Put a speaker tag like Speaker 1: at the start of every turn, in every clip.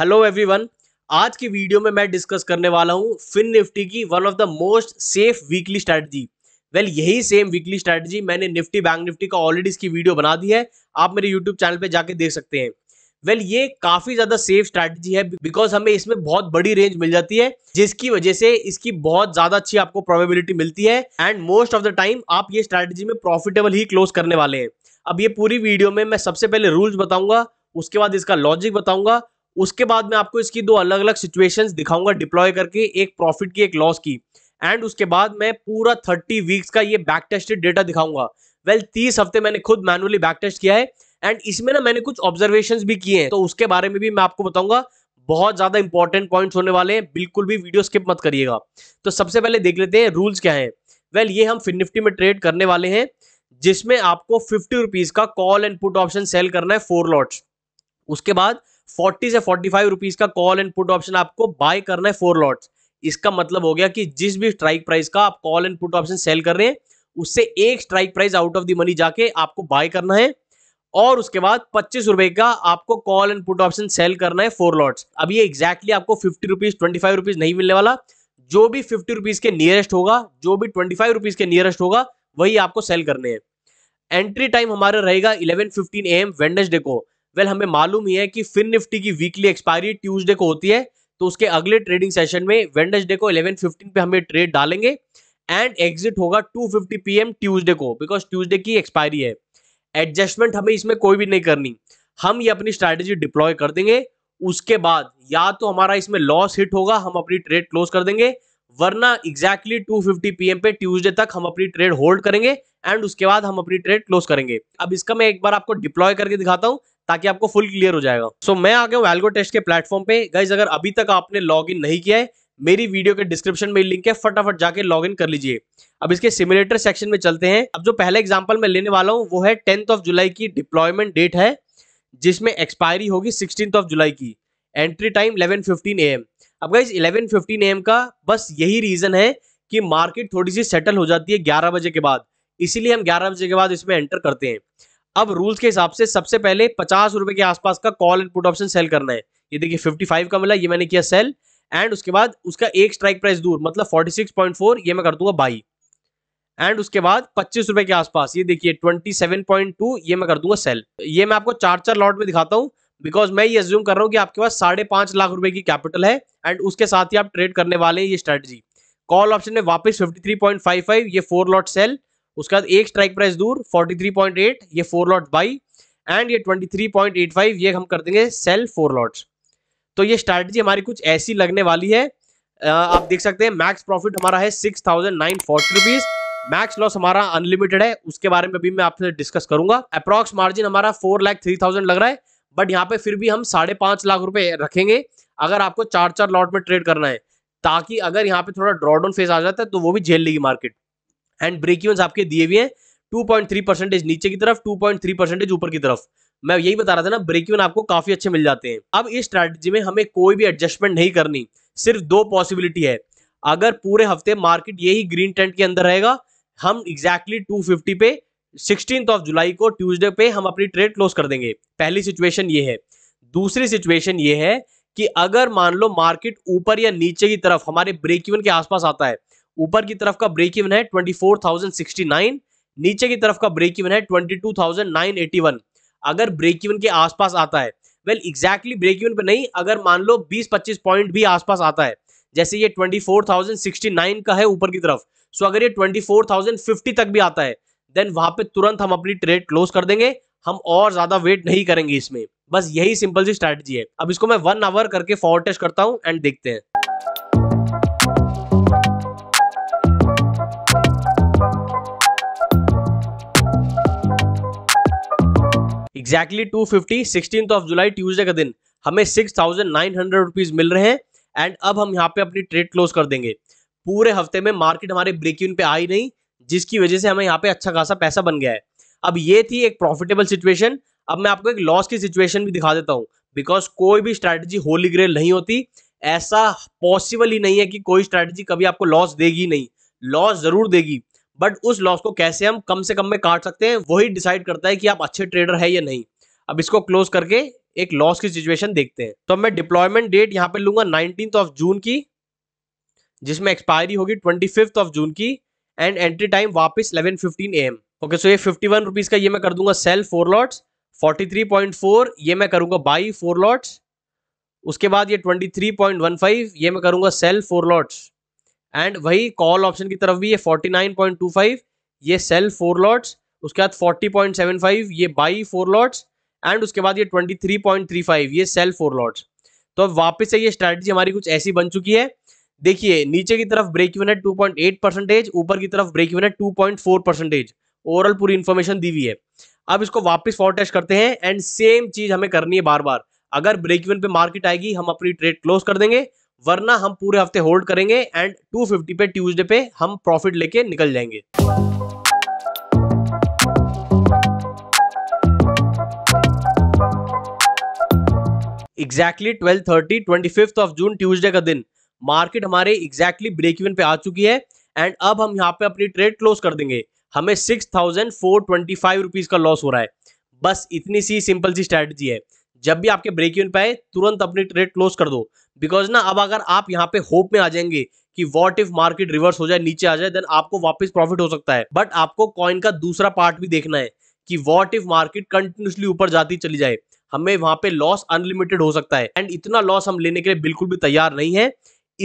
Speaker 1: hello everyone आज की video में मैं डिस्कस करने वाला हूं फिन निफ्टी की one of the most safe weekly strategy well यही सेम वीकली स्ट्रैटेजी मैंने निफ्टी बैंक निफ्टी का ऑलरेडी इसकी वीडियो बना दी है आप मेरे यूट्यूब चैनल पे जाके देख सकते हैं वेल well, ये काफी ज्यादा सेफ स्ट्रैटेजी है बिकॉज हमें इसमें बहुत बड़ी रेंज मिल जाती है जिसकी वजह से इसकी बहुत ज्यादा अच्छी आपको प्रोबेबिलिटी मिलती है and most of the time आप ये स्ट्रैटेजी में प्रॉफिटेबल ही क्लोज करने वाले हैं अब ये पूरी वीडियो में मैं सबसे पहले रूल्स बताऊंगा उसके बाद इसका लॉजिक बताऊंगा उसके बाद में आपको इसकी दो अलग अलग सिचुएशन दिखाऊंगा डिप्लॉय करके एक प्रॉफिट की एक लॉस की एंड उसके बाद मैं पूरा थर्टी वीक्स का ये बैक टेस्टेड डेटा दिखाऊंगा वेल well, तीस हफ्ते मैंने खुद मैनुअली बैक टेस्ट किया है एंड इसमें ना मैंने कुछ ऑब्जर्वेशन भी किए हैं तो उसके बारे में भी मैं आपको बताऊंगा बहुत ज्यादा इंपॉर्टेंट पॉइंट्स होने वाले हैं बिल्कुल भी वीडियो स्किप मत करिएगा तो सबसे पहले देख लेते हैं रूल्स क्या है वेल well, ये हम फिन निफ्टी में ट्रेड करने वाले हैं जिसमें आपको फिफ्टी रुपीज का call and put option sell करना है फोर लॉट्स उसके बाद 40 से 45 फाइव रुपीज का कॉल एंड पुट ऑप्शन आपको बाय करना है फोर लॉट्स इसका मतलब हो गया कि जिस भी स्ट्राइक प्राइस का आप call and put option sell कर रहे हैं उससे एक strike price out of the money जाके आपको बाय करना है और उसके बाद पच्चीस रुपए का आपको call and put option sell करना है फोर लॉट्स अब ये एक्जैक्टली आपको fifty rupees twenty five rupees नहीं मिलने वाला जो भी फिफ्टी रुपीज के नियरेस्ट होगा जो भी ट्वेंटी फाइव रुपीज के नियरेस्ट होगा वही आपको सेल करने हैं एंट्री टाइम हमारा रहेगा eleven fifteen A M Wednesday को वेल हमें मालूम ही है कि फिन निफ्टी की वीकली एक्सपायरी ट्यूजडे को होती है तो उसके अगले ट्रेडिंग सेशन में वेडनेसडे को 11:15 पे हमें ट्रेड डालेंगे एंड एग्जिट होगा 2:50 पीएम ट्यूजडे को बिकॉज ट्यूजडे की एक्सपायरी है एडजस्टमेंट हमें इसमें कोई भी नहीं करनी हम ये अपनी स्ट्रैटेजी डिप्लॉय कर देंगे उसके बाद या तो हमारा इसमें लॉस हिट होगा हम अपनी ट्रेड क्लोज कर देंगे वरना एग्जैक्टली exactly 250 पीएम पे ट्यूजडे तक हम अपनी ट्रेड होल्ड करेंगे एंड उसके बाद हम अपनी ट्रेड क्लोज करेंगे अब इसका मैं एक बार आपको डिप्लॉय करके दिखाता हूँ ताकि आपको फुल क्लियर हो जाएगा सो so, मैं आ गया हूँ वेलगो टेस्ट के प्लेटफॉर्म पे गाइज अगर अभी तक आपने लॉग इन नहीं किया है मेरी वीडियो के डिस्क्रिप्शन में लिंक है फटाफट जाके लॉग इन कर लीजिए अब इसके सिमुलेटर सेक्शन में चलते हैं अब जो पहला एग्जाम्पल मैं लेने वाला हूँ वो है टेंथ ऑफ जुलाई की डिप्लॉयमेंट डेट है जिसमें एक्सपायरी होगी सिक्सटीन ऑफ जुलाई की entry time eleven fifteen AM अब गाइज इलेवन फिफ्टीन एम का बस यही रीजन है कि मार्केट थोड़ी सी सेटल हो जाती है ग्यारह बजे के बाद इसीलिए हम ग्यारह बजे के बाद इसमें एंटर करते हैं अब रूल्स के हिसाब से सबसे पहले पचास रुपए के आसपास का call and put option sell करना है ये देखिए 55 का मिला ये मैंने किया सेल एंड उसके बाद उसका एक स्ट्राइक प्राइस दूर मतलब 46.4 ये मैं कर दूंगा बाई एंड उसके बाद पच्चीस रुपए के आसपास ये देखिए 27.2 ये मैं कर दूंगा सेल ये मैं आपको चार चार लॉट में दिखाता हूँ बिकॉज मैं ये एज्यूम कर रहा हूँ कि आपके पास साढ़े पांच लाख रुपए की कैपिटल है एंड उसके साथ ही आप ट्रेड करने वाले हैं ये स्ट्रेटजी कॉल ऑप्शन में वापस फाइव ये फोर लॉट सेल उसके बाद एक स्ट्राइक प्राइस दूर 43.8 ये फोर लॉट बाई एंड ये 23.85 ये हम कर देंगे सेल फोर लॉट्स तो ये स्ट्रैटेजी हमारी कुछ ऐसी लगने वाली है आप देख सकते हैं मैक्स प्रॉफिट हमारा है six thousand nine forty rupees max loss हमारा अनलिमिटेड है उसके बारे में भी मैं आपसे डिस्कस करूंगा अप्रॉक्स मार्जिन हमारा फोर लाख थ्री थाउजेंड लग रहा है बट यहाँ पे फिर भी हम साढ़े पांच लाख रुपए रखेंगे अगर आपको चार चार लॉट में ट्रेड करना है ताकि अगर यहाँ पे थोड़ा ड्रॉडाउन फेज आ जाता है तो वो भी झेल लेगी मार्केट एंड ब्रेक इवन आपके दिए हुए हैं टू पॉइंट थ्री परसेंटेज नीचे की तरफ टू पॉइंट थ्री परसेंटेज ऊपर की तरफ मैं यही बता रहा था ना ब्रेक इवन आपको काफी अच्छे मिल जाते हैं अब इस स्ट्रैटेजी में हमें कोई भी एडजस्टमेंट नहीं करनी सिर्फ दो पॉसिबिलिटी है अगर पूरे हफ्ते मार्केट यही ग्रीन टेंट के अंदर रहेगा हम एग्जैक्टली टू फिफ्टी पे सिक्सटीन ऑफ जुलाई को ट्यूजडे पे हम अपनी ट्रेड क्लोज कर देंगे पहली सिचुएशन ये है दूसरी सिचुएशन ये है कि अगर मान लो मार्केट ऊपर या नीचे की तरफ हमारे ब्रेक इवन के आसपास आता है ऊपर की तरफ का ब्रेक इवन है 24,069 नीचे की तरफ का ब्रेक इवन है 22,981 अगर ब्रेक इवन के आसपास आता है वेल एग्जैक्टली ब्रेक इवन पे नहीं अगर मान लो 20-25 पॉइंट भी आसपास आता है जैसे ये 24,069 का है ऊपर की तरफ सो अगर ये 24,050 तक भी आता है देन वहां पे तुरंत हम अपनी ट्रेड क्लोज कर देंगे हम और ज्यादा वेट नहीं करेंगे इसमें बस यही सिंपल सी स्ट्रेटजी है अब इसको मैं वन आवर करके फॉर टेस्ट करता हूँ एंड देखते हैं exactly two fifty sixteen of July Tuesday का दिन हमें six thousand nine hundred rupees मिल रहे हैं एंड अब हम यहाँ पे अपनी ट्रेड क्लोज कर देंगे पूरे हफ्ते में मार्केट हमारे ब्रेक इन पे आई नहीं जिसकी वजह से हमें यहाँ पे अच्छा खासा पैसा बन गया है अब ये थी एक प्रॉफिटेबल सिचुएशन अब मैं आपको एक लॉस की सिचुएशन भी दिखा देता हूँ बिकॉज कोई भी स्ट्रैटेजी होली ग्रेल नहीं होती ऐसा पॉसिबल ही नहीं है कि कोई स्ट्रैटेजी कभी आपको लॉस देगी नहीं लॉस जरूर देगी बट उस लॉस को कैसे हम कम से कम में काट सकते हैं वही डिसाइड करता है कि आप अच्छे ट्रेडर है या नहीं अब इसको क्लोज करके एक लॉस की सिचुएशन देखते हैं तो मैं डिप्लॉयमेंट डेट यहाँ पे लूंगा नाइनटीन ऑफ जून की जिसमें एक्सपायरी होगी ट्वेंटी फिफ्थ ऑफ जून की एंड एंट्री टाइम वापस eleven fifteen AM okay so ये फिफ्टी वन रुपीज का ये मैं कर दूंगा sell four lots forty three point four ये मैं करूंगा बाई फोर लॉट्स उसके बाद ये twenty three point one five ये मैं करूंगा सेल फोर लॉट्स एंड वही कॉल ऑप्शन की तरफ भी ये 49.25 ये सेल फोर लॉट्स उसके बाद 40.75 ये बाई फोर लॉट्स एंड उसके बाद ये 23.35 ये सेल फोर लॉट्स तो अब वापस से ये स्ट्रैटेजी हमारी कुछ ऐसी बन चुकी है देखिए नीचे की तरफ ब्रेक यून है एट परसेंटेज ऊपर की तरफ ब्रेक यून है फोर परसेंटेज ओवरऑल पूरी इन्फॉर्मेशन दी हुई है अब इसको वापस टेस्ट करते हैं एंड सेम चीज हमें करनी है बार बार अगर ब्रेक यून पे मार्केट आएगी हम अपनी ट्रेड क्लोज कर देंगे वरना हम पूरे हफ्ते होल्ड करेंगे एंड 250 पे ट्यूसडे पे हम प्रॉफिट लेके निकल जाएंगे exactly twelve thirty twenty fifth of June Tuesday का दिन मार्केट हमारे एग्जैक्टली ब्रेक इवन पे आ चुकी है एंड अब हम यहाँ पे अपनी ट्रेड क्लोज कर देंगे हमें six thousand four twenty five rupees का लॉस हो रहा है बस इतनी सी सिंपल सी स्ट्रेटजी है जब भी आपके ब्रेक यून पे आए तुरंत अपनी ट्रेड क्लोज कर दो बिकॉज ना अब अगर आप यहाँ पे होप में आ जाएंगे कि वॉट इफ मार्केट रिवर्स हो जाए नीचे आ जाए देन आपको वापस प्रॉफिट हो सकता है बट आपको कॉइन का दूसरा पार्ट भी देखना है कि वॉट इफ मार्केट कंटिन्यूसली ऊपर जाती चली जाए हमें वहां पे लॉस अनलिमिटेड हो सकता है एंड इतना लॉस हम लेने के लिए बिल्कुल भी तैयार नहीं है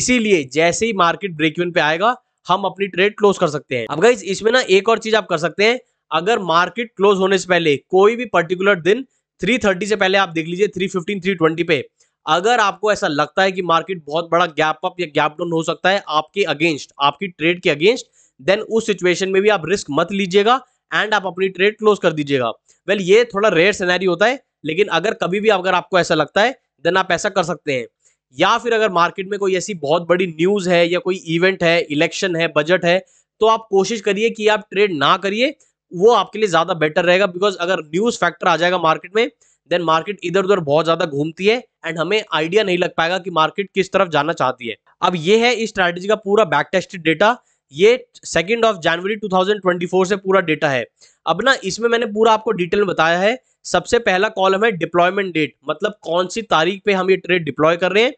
Speaker 1: इसीलिए जैसे ही मार्केट ब्रेक यून पे आएगा हम अपनी ट्रेड क्लोज कर सकते हैं अब गाइज इसमें ना एक और चीज आप कर सकते हैं अगर मार्केट क्लोज होने से पहले कोई भी पर्टिकुलर दिन थ्री थर्टी से पहले आप देख लीजिए थ्री फिफ्टीन थ्री ट्वेंटी पे अगर आपको ऐसा लगता है कि मार्केट बहुत बड़ा गैप अप या गैप डाउन हो सकता है आपके अगेंस्ट आपकी ट्रेड के अगेंस्ट देन उस सिचुएशन में भी आप रिस्क मत लीजिएगा एंड आप अपनी ट्रेड क्लोज कर दीजिएगा वेल ये थोड़ा रेयर सिनेरियो होता है लेकिन अगर कभी भी अगर आपको ऐसा लगता है देन आप ऐसा कर सकते हैं या फिर अगर मार्केट में कोई ऐसी बहुत बड़ी न्यूज है या कोई इवेंट है इलेक्शन है बजट है तो आप कोशिश करिए कि आप ट्रेड ना करिए वो आपके लिए ज्यादा बेटर रहेगा बिकॉज अगर न्यूज फैक्टर आ जाएगा मार्केट में देन मार्केट इधर उधर बहुत ज्यादा घूमती है एंड हमें आइडिया नहीं लग पाएगा कि मार्केट किस तरफ जाना चाहती है अब ये है इस स्ट्रैटेजी का पूरा बैक टेस्टेड डेटा ये सेकेंड ऑफ जनवरी 2024 से पूरा डेटा है अब ना इसमें मैंने पूरा आपको डिटेल बताया है सबसे पहला कॉलम है डिप्लॉयमेंट डेट मतलब कौन सी तारीख पे हम ये ट्रेड डिप्लॉय कर रहे हैं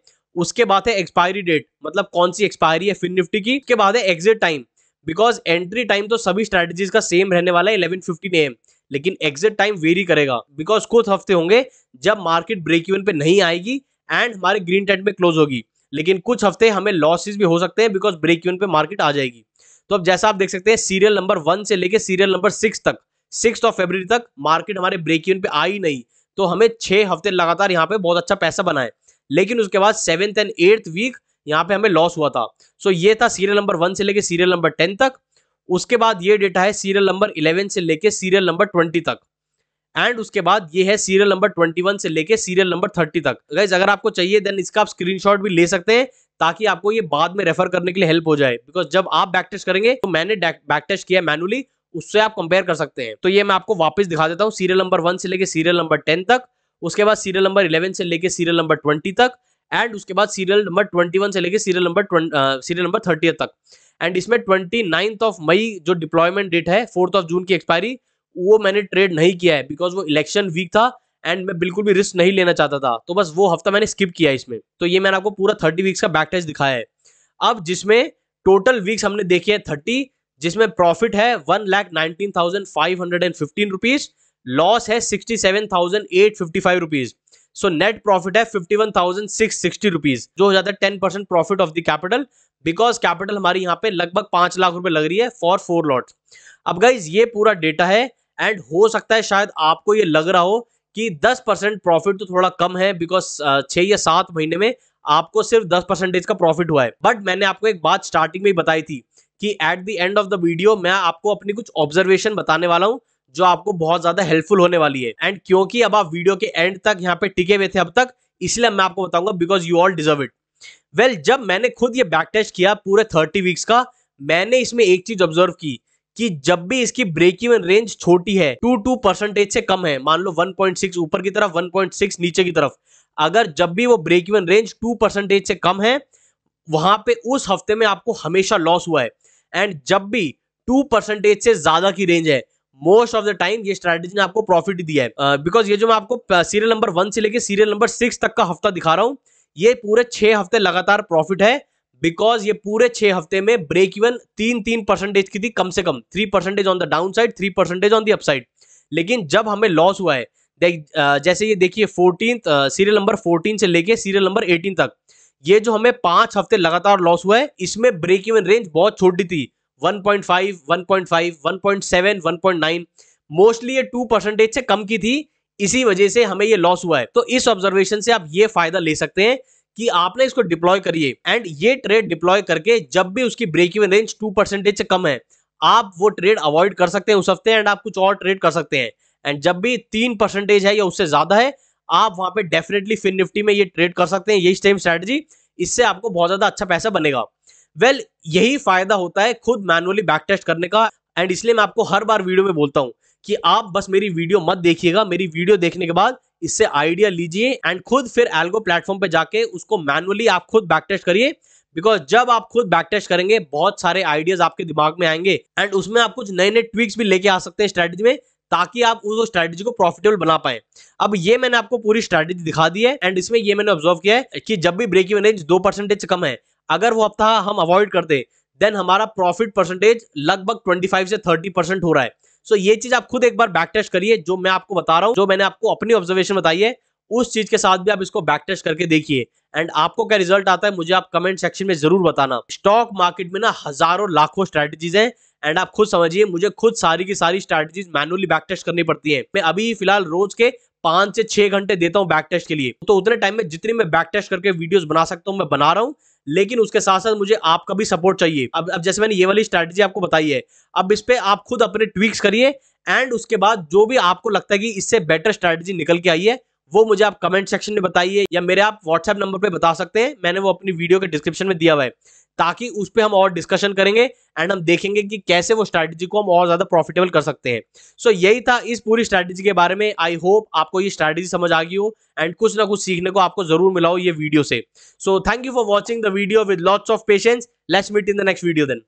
Speaker 1: उसके बाद है एक्सपायरी डेट मतलब कौन सी एक्सपायरी है फिन निफ्टी की उसके बाद है exit time because entry time तो सभी स्ट्रेटेजीज का सेम रहने वाला है इलेवन फिफ्टीन एम लेकिन एग्जिट टाइम वेरी करेगा बिकॉज कुछ हफ्ते होंगे जब मार्केट ब्रेक इवन पे नहीं आएगी एंड हमारे ग्रीन टेंट में क्लोज होगी लेकिन कुछ हफ्ते हमें लॉसेज भी हो सकते हैं बिकॉज ब्रेक इवन पे मार्केट आ जाएगी तो अब जैसा आप देख सकते हैं सीरियल नंबर वन से लेकर सीरियल नंबर सिक्स तक सिक्स ऑफ फेबर तक मार्केट हमारे ब्रेक इवन पे आई नहीं तो हमें छह हफ्ते लगातार यहाँ पे बहुत अच्छा पैसा बनाए लेकिन उसके बाद सेवेंथ एंड एट्थ वीक यहाँ पे हमें लॉस हुआ था सो so, ये था सीरियल नंबर वन से लेके सीरियल नंबर टेन तक उसके बाद ये डेटा है सीरियल नंबर इलेवन से लेके सीरियल नंबर ट्वेंटी तक एंड उसके बाद ये है सीरियल नंबर ट्वेंटी वन से लेके सीरियल नंबर थर्टी तक गाइज अगर आपको चाहिए देन इसका आप स्क्रीनशॉट भी ले सकते हैं ताकि आपको ये बाद में रेफर करने के लिए हेल्प हो जाए बिकॉज जब आप बैक टेस्ट करेंगे तो मैंने बैक टेस्ट किया मैनुअली उससे आप कंपेयर कर सकते हैं तो ये मैं आपको वापस दिखा देता हूँ सीरियल नंबर वन से लेके सीरियल नंबर टेन तक उसके बाद सीरियल नंबर इलेवन से लेके सीरियल नंबर ट्वेंटी तक एंड उसके बाद सीरियल नंबर ट्वेंटी वन से लेके serial number serial number thirty तक एंड इसमें ट्वेंटी नाइन्थ ऑफ मई जो डिप्लॉयमेंट डेट है फोर्थ ऑफ जून की एक्सपायरी वो मैंने ट्रेड नहीं किया है बिकॉज वो इलेक्शन वीक था एंड मैं बिल्कुल भी रिस्क नहीं लेना चाहता था तो बस वो हफ्ता मैंने स्किप किया इसमें तो ये मैंने आपको पूरा थर्टी वीक्स का बैक टेस्ट दिखाया है अब जिसमें टोटल वीक्स हमने देखे हैं थर्टी जिसमें प्रॉफिट है one lakh nineteen thousand five hundred and fifteen rupees loss है sixty seven thousand eight fifty five rupees so net profit है fifty one thousand six sixty rupees जो हो जाता है ten percent profit of the capital because capital हमारी यहाँ पे लगभग पांच लाख रुपए लग रही है फॉर फोर लॉट अब गाइज ये पूरा डेटा है एंड हो सकता है शायद आपको ये लग रहा हो कि 10 परसेंट प्रॉफिट तो थोड़ा कम है बिकॉज छह या सात महीने में आपको सिर्फ 10 परसेंटेज का प्रॉफिट हुआ है बट मैंने आपको एक बात स्टार्टिंग में ही बताई थी कि at the end of the video मैं आपको अपनी कुछ ऑब्जर्वेशन बताने वाला हूँ जो आपको बहुत ज्यादा हेल्पफुल होने वाली है एंड क्योंकि अब आप वीडियो के एंड तक यहाँ पे टिके हुए थे अब तक इसलिए मैं आपको बताऊंगा because you all deserve it well जब मैंने खुद ये बैक टेस्ट किया पूरे थर्टी वीक्स का मैंने इसमें एक चीज ऑब्जर्व की कि जब भी इसकी ब्रेक इवन रेंज छोटी है टू टू परसेंटेज से कम है मान लो 1.6 ऊपर की तरफ 1.6 नीचे की तरफ अगर जब भी वो break even range two percentage से कम है वहां पे उस हफ्ते में आपको हमेशा लॉस हुआ है एंड जब भी टू परसेंटेज से ज्यादा की रेंज है मोस्ट ऑफ द टाइम ये स्ट्रेटेजी ने आपको प्रॉफिट दिया है बिकॉज uh, ये जो मैं आपको सीरियल नंबर वन से लेकर सीरियल नंबर सिक्स तक का हफ्ता दिखा रहा हूँ ये पूरे छह हफ्ते लगातार प्रॉफिट है बिकॉज ये पूरे छह हफ्ते में ब्रेक इवन तीन तीन परसेंटेज की थी कम से कम three percentage on the downside three percentage on the upside लेकिन जब हमें लॉस हुआ है देख जैसे ये देखिए फोर्टीन सीरियल नंबर फोर्टीन से लेके सीरियल नंबर एटीन तक ये जो हमें पांच हफ्ते लगातार लॉस हुआ है इसमें ब्रेक इवन रेंज बहुत छोटी थी मोस्टली ये टू परसेंटेज से कम की थी इसी वजह से हमें ये लॉस हुआ है तो इस ऑब्जर्वेशन से आप ये फायदा ले सकते हैं कि आपने इसको डिप्लॉय करिए एंड ये ट्रेड डिप्लॉय करके जब भी उसकी break even range two percentage से कम है आप वो ट्रेड अवॉइड कर सकते हैं उस हफ्ते एंड आप कुछ और ट्रेड कर सकते हैं एंड जब भी तीन परसेंटेज है या उससे ज्यादा है आप वहां पे डेफिनेटली फिन निफ्टी में ये ट्रेड कर सकते हैं यही सेम स्ट्रेटजी इससे आपको बहुत ज्यादा अच्छा पैसा बनेगा वेल well, यही फायदा होता है खुद मैनुअली बैक टेस्ट करने का एंड इसलिए मैं आपको हर बार वीडियो में बोलता हूँ कि आप बस मेरी वीडियो मत देखिएगा मेरी वीडियो देखने के बाद इससे आइडिया लीजिए एंड खुद फिर एल्गो प्लेटफॉर्म पे जाके उसको मैनुअली आप खुद बैक टेस्ट करिए बिकॉज जब आप खुद बैक टेस्ट करेंगे बहुत सारे आइडियाज आपके दिमाग में आएंगे एंड उसमें आप कुछ नए नए ट्विक्स भी लेके आ सकते हैं स्ट्रैटेजी में ताकि आप उस स्ट्रेटेजी को प्रॉफिटेबल बना पाए अब ये मैंने आपको पूरी स्ट्रेटेजी दिखा दी है एंड इसमें ये मैंने ऑब्जर्व किया है कि जब भी ब्रेक इवन रेंज दो परसेंटेज कम है अगर वो हफ्ता हम अवॉइड कर दें देन हमारा प्रॉफिट परसेंटेज लगभग 25 से 30 परसेंट हो रहा है सो so, ये चीज आप खुद एक बार बैक टेस्ट करिए जो मैं आपको बता रहा हूँ जो मैंने आपको अपनी ऑब्जर्वेशन बताई है उस चीज के साथ भी आप इसको बैक टेस्ट करके देखिए एंड आपको क्या रिजल्ट आता है मुझे आप कमेंट सेक्शन में जरूर बताना स्टॉक मार्केट में ना हजारों लाखों स्ट्रेटेजीज है एंड आप खुद समझिए मुझे खुद सारी की सारी स्ट्रैटेजीज मैनुअली बैक टेस्ट करनी पड़ती है मैं अभी फिलहाल रोज के पांच से छह घंटे देता हूँ बैक टेस्ट के लिए तो उतने टाइम में जितनी मैं बैक टेस्ट करके वीडियोस बना सकता हूँ मैं बना रहा हूँ लेकिन उसके साथ साथ मुझे आपका भी सपोर्ट चाहिए अब अब जैसे मैंने ये वाली स्ट्रैटेजी आपको बताई है अब इस पर आप खुद अपने ट्वीक्स करिए एंड उसके बाद जो भी आपको लगता है कि इससे बेटर स्ट्रैटेजी निकल के आई है वो मुझे आप कमेंट सेक्शन में बताइए या मेरे आप व्हाट्सएप नंबर पर बता सकते हैं मैंने वो अपनी वीडियो के डिस्क्रिप्शन में दिया हुआ है ताकि उस पर हम और डिस्कशन करेंगे एंड हम देखेंगे कि कैसे वो स्ट्रैटेजी को हम और ज़्यादा प्रॉफिटेबल कर सकते हैं सो so, यही था इस पूरी स्ट्रैटेजी के बारे में आई होप आपको ये स्ट्रैटेजी समझ आ गई हो एंड कुछ ना कुछ सीखने को आपको जरूर मिला हो ये वीडियो से so thank you for watching the video with lots of patience let's meet in the next video then